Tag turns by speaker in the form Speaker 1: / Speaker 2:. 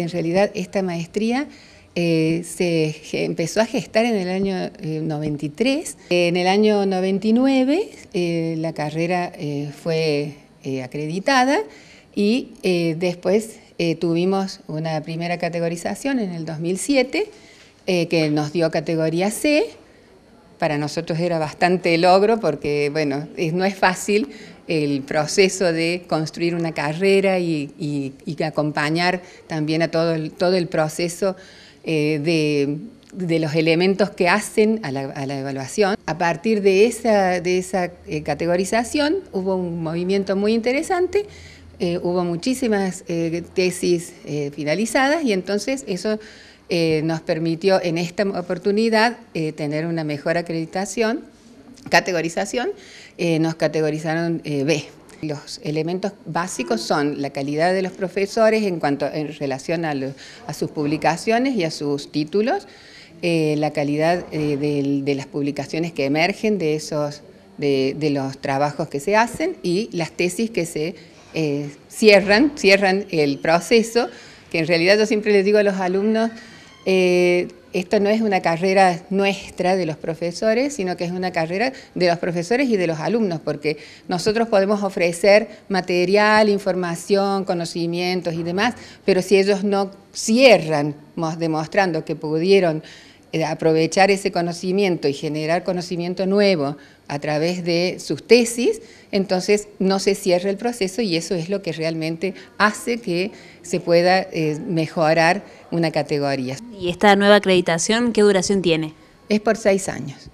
Speaker 1: en realidad esta maestría eh, se empezó a gestar en el año 93. Eh, en el año 99 eh, la carrera fue acreditada y después tuvimos una primera categorización en el 2007 que nos dio categoría C. Para nosotros era bastante logro porque, bueno, no es fácil el proceso de construir una carrera y, acompañar también a todo el, todo el proceso eh, de, los elementos que hacen a la, evaluación. A partir de esa, de esa eh, categorización hubo un movimiento muy interesante, eh, hubo muchísimas tesis finalizadas y entonces eso nos permitió en esta oportunidad tener una mejor acreditación categorización, eh, nos categorizaron eh, B. Los elementos básicos son la calidad de los profesores en cuanto en relación a, sus publicaciones y a sus títulos, eh, la calidad de, las publicaciones que emergen de, esos, de, los trabajos que se hacen y las tesis que se cierran, cierran el proceso, que en realidad yo siempre les digo a los alumnos, eh, esto no es una carrera nuestra de los profesores, sino que es una carrera de los profesores y de los alumnos, porque nosotros podemos ofrecer material, información, conocimientos y demás, pero si ellos no cierran demostrando que pudieron eh, aprovechar ese conocimiento y generar conocimiento nuevo a través de sus tesis, entonces no se cierra el proceso y eso es lo que realmente hace que se pueda eh, mejorar una categoría.
Speaker 2: ¿Y esta nueva acreditación qué duración tiene? Es por seis años.